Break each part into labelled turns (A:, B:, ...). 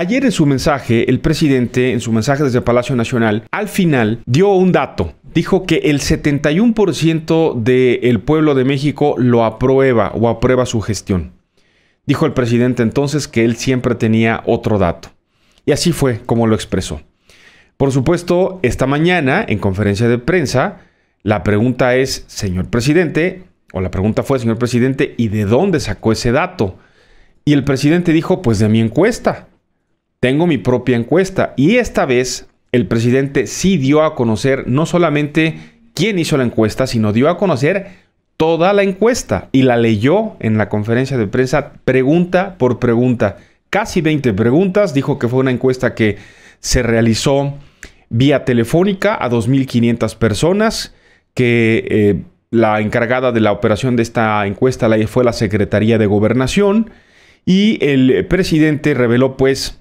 A: Ayer en su mensaje, el presidente, en su mensaje desde Palacio Nacional, al final dio un dato. Dijo que el 71% del pueblo de México lo aprueba o aprueba su gestión. Dijo el presidente entonces que él siempre tenía otro dato. Y así fue como lo expresó. Por supuesto, esta mañana, en conferencia de prensa, la pregunta es, señor presidente, o la pregunta fue, señor presidente, ¿y de dónde sacó ese dato? Y el presidente dijo, pues de mi encuesta tengo mi propia encuesta y esta vez el presidente sí dio a conocer no solamente quién hizo la encuesta, sino dio a conocer toda la encuesta y la leyó en la conferencia de prensa pregunta por pregunta. Casi 20 preguntas, dijo que fue una encuesta que se realizó vía telefónica a 2.500 personas, que eh, la encargada de la operación de esta encuesta fue la Secretaría de Gobernación y el presidente reveló pues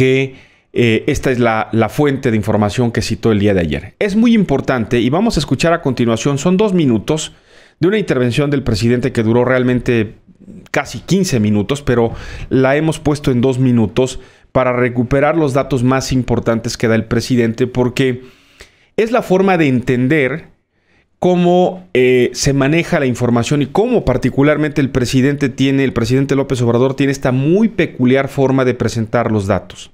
A: que eh, esta es la, fuente de información que citó el día de ayer. Es muy importante y vamos a escuchar a continuación, son dos minutos de una intervención del presidente que duró realmente casi 15 minutos, pero la hemos puesto en dos minutos para recuperar los datos más importantes que da el presidente, porque es la forma de entender cómo eh, se maneja la información y cómo particularmente el presidente tiene, el presidente López Obrador tiene esta muy peculiar forma de presentar los datos.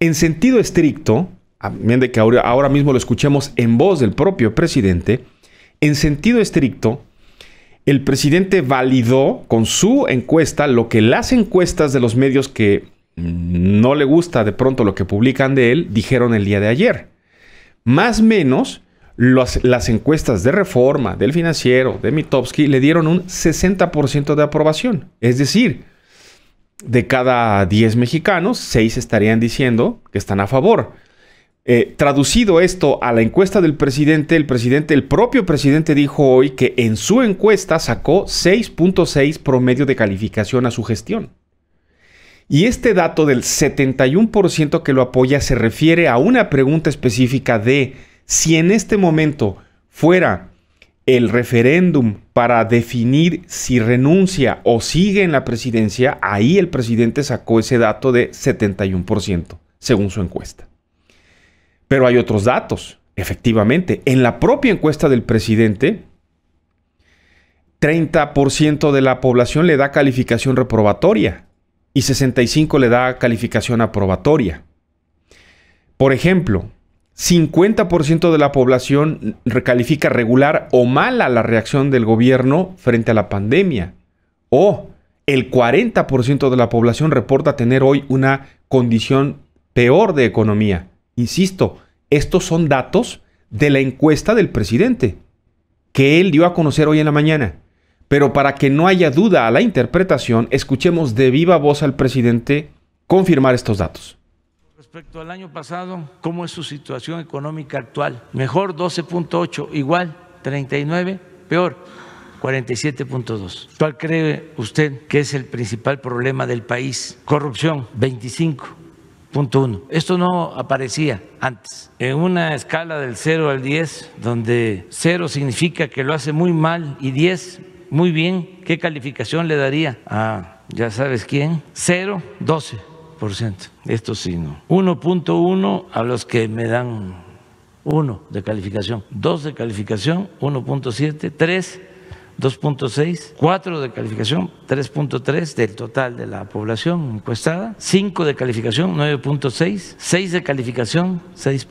A: En sentido estricto, a de que ahora, mismo lo escuchemos en voz del propio presidente, en sentido estricto, el presidente validó con su encuesta lo que las encuestas de los medios que no le gusta de pronto lo que publican de él dijeron el día de ayer. Más menos las encuestas de reforma, del financiero, de Mitowski, le dieron un 60% de aprobación. Es decir, de cada 10 mexicanos, 6 estarían diciendo que están a favor. Eh, traducido esto a la encuesta del presidente, el presidente, el propio presidente dijo hoy que en su encuesta sacó 6.6 promedio de calificación a su gestión. Y este dato del 71% que lo apoya se refiere a una pregunta específica de si en este momento fuera el referéndum para definir si renuncia o sigue en la presidencia, ahí el presidente sacó ese dato de 71%, según su encuesta. Pero hay otros datos, efectivamente. En la propia encuesta del presidente, 30% de la población le da calificación reprobatoria y 65% le da calificación aprobatoria. Por ejemplo, 50% de la población recalifica regular o mala la reacción del gobierno frente a la pandemia. O el 40% de la población reporta tener hoy una condición peor de economía. Insisto, estos son datos de la encuesta del presidente que él dio a conocer hoy en la mañana. Pero para que no haya duda a la interpretación, escuchemos de viva voz al presidente confirmar estos datos
B: respecto al año pasado, ¿cómo es su situación económica actual? Mejor 12.8, igual 39, peor 47.2. ¿Cuál cree usted que es el principal problema del país? Corrupción, 25.1. Esto no aparecía antes. En una escala del 0 al 10, donde 0 significa que lo hace muy mal y 10 muy bien, ¿qué calificación le daría a, ya sabes quién? 0, 12. 2%, esto sí no. 1.1 a los que me dan 1 de calificación, 2 de calificación, 1.7, 3 2.6, 4 de calificación, 3.3 del total de la población encuestada, 5 de calificación, 9.6, 6 de calificación, 6.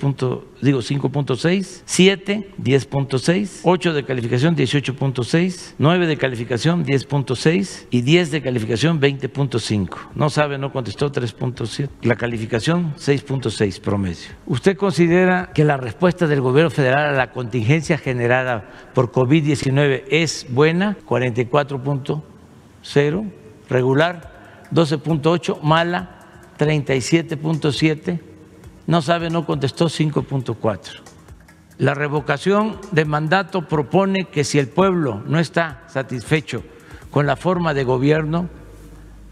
B: digo 5.6, 7, 10.6, 8 de calificación, 18.6, 9 de calificación, 10.6 y 10 de calificación, 20.5. No sabe, no contestó, 3.7. La calificación, 6.6 promedio. ¿Usted considera que la respuesta del gobierno federal a la contingencia generada por COVID-19 es buena, 44.0, regular, 12.8, mala, 37.7, no sabe, no contestó, 5.4. La revocación de mandato propone que si el pueblo no está satisfecho con la forma de gobierno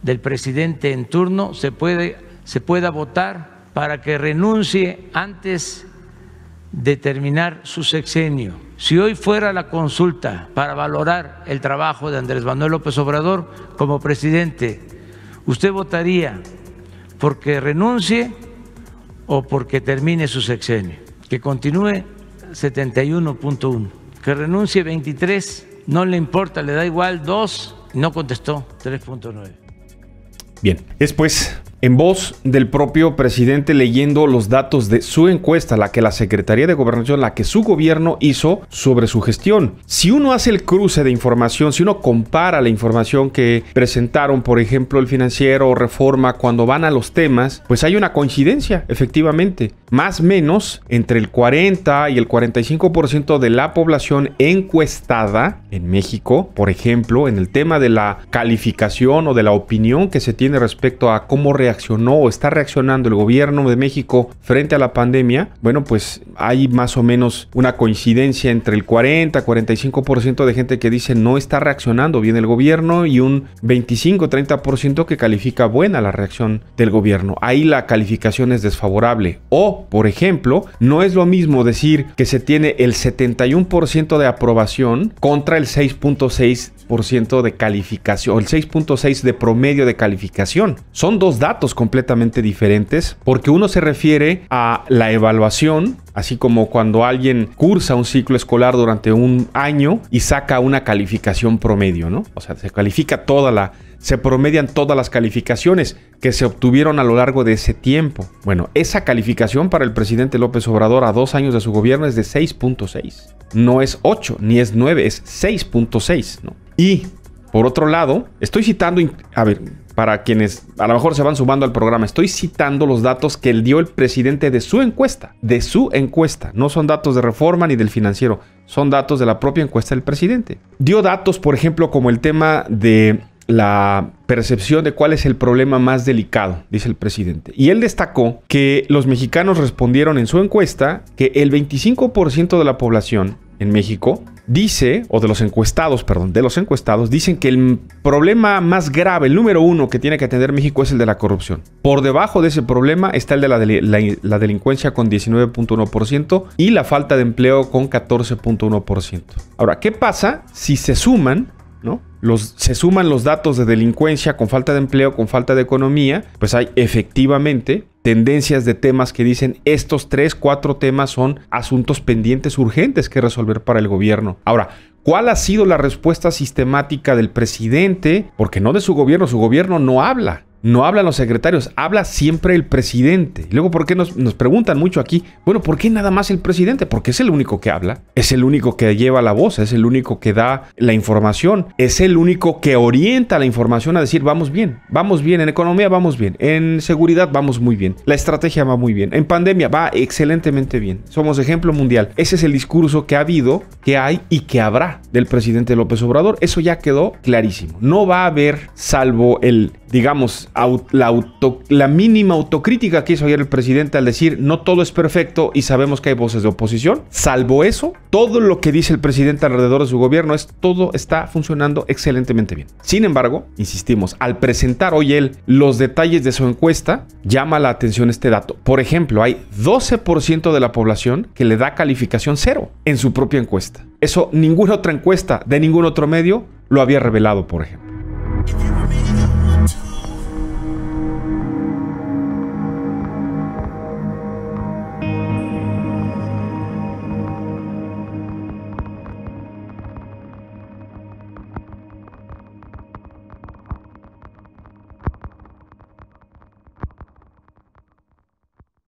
B: del presidente en turno, se, puede, se pueda votar para que renuncie antes determinar su sexenio. Si hoy fuera la consulta para valorar el trabajo de Andrés Manuel López Obrador como presidente, ¿usted votaría porque renuncie o porque termine su sexenio? Que continúe 71.1, que renuncie 23, no le importa, le da igual 2, no contestó 3.9.
A: Bien, después en voz del propio presidente leyendo los datos de su encuesta, la que la Secretaría de Gobernación, la que su gobierno hizo sobre su gestión. Si uno hace el cruce de información, si uno compara la información que presentaron, por ejemplo, el financiero o reforma cuando van a los temas, pues hay una coincidencia, efectivamente. Más o menos entre el 40 y el 45% de la población encuestada en México, por ejemplo, en el tema de la calificación o de la opinión que se tiene respecto a cómo reaccionar reaccionó o está reaccionando el gobierno de México frente a la pandemia, bueno, pues hay más o menos una coincidencia entre el 40-45% de gente que dice no está reaccionando bien el gobierno y un 25-30% que califica buena la reacción del gobierno. Ahí la calificación es desfavorable. O, por ejemplo, no es lo mismo decir que se tiene el 71% de aprobación contra el 6.6% ciento de calificación, el 6.6 de promedio de calificación. Son dos datos completamente diferentes porque uno se refiere a la evaluación, así como cuando alguien cursa un ciclo escolar durante un año y saca una calificación promedio, ¿no? O sea, se califica toda la se promedian todas las calificaciones que se obtuvieron a lo largo de ese tiempo. Bueno, esa calificación para el presidente López Obrador a dos años de su gobierno es de 6.6. No es 8, ni es 9, es 6.6, ¿no? Y, por otro lado, estoy citando, a ver, para quienes a lo mejor se van sumando al programa, estoy citando los datos que dio el presidente de su encuesta, de su encuesta, no son datos de reforma ni del financiero, son datos de la propia encuesta del presidente. Dio datos, por ejemplo, como el tema de la percepción de cuál es el problema más delicado, dice el presidente. Y él destacó que los mexicanos respondieron en su encuesta que el 25% de la población en México dice, o de los encuestados, perdón, de los encuestados, dicen que el problema más grave, el número uno que tiene que atender México es el de la corrupción. Por debajo de ese problema está el de la, delincuencia con 19.1% y la falta de empleo con 14.1%. Ahora, ¿qué pasa si se suman ¿no? Los, se suman los datos de delincuencia con falta de empleo, con falta de economía, pues hay efectivamente tendencias de temas que dicen estos tres, cuatro temas son asuntos pendientes urgentes que resolver para el gobierno. Ahora, ¿Cuál ha sido la respuesta sistemática del presidente? Porque no de su gobierno, su gobierno no habla no hablan los secretarios, habla siempre el presidente. Luego, ¿por qué nos, preguntan mucho aquí? Bueno, ¿por qué nada más el presidente? Porque es el único que habla, es el único que lleva la voz, es el único que da la información, es el único que orienta la información a decir, vamos bien, vamos bien, en economía vamos bien, en seguridad vamos muy bien, la estrategia va muy bien, en pandemia va excelentemente bien, somos ejemplo mundial. Ese es el discurso que ha habido, que hay y que habrá del presidente López Obrador. Eso ya quedó clarísimo. No va a haber, salvo el, digamos, la, mínima autocrítica que hizo ayer el presidente al decir no todo es perfecto y sabemos que hay voces de oposición. Salvo eso, todo lo que dice el presidente alrededor de su gobierno es todo está funcionando excelentemente bien. Sin embargo, insistimos, al presentar hoy él los detalles de su encuesta, llama la atención este dato. Por ejemplo, hay 12% de la población que le da calificación cero en su propia encuesta. Eso ninguna otra encuesta de ningún otro medio lo había revelado, por ejemplo.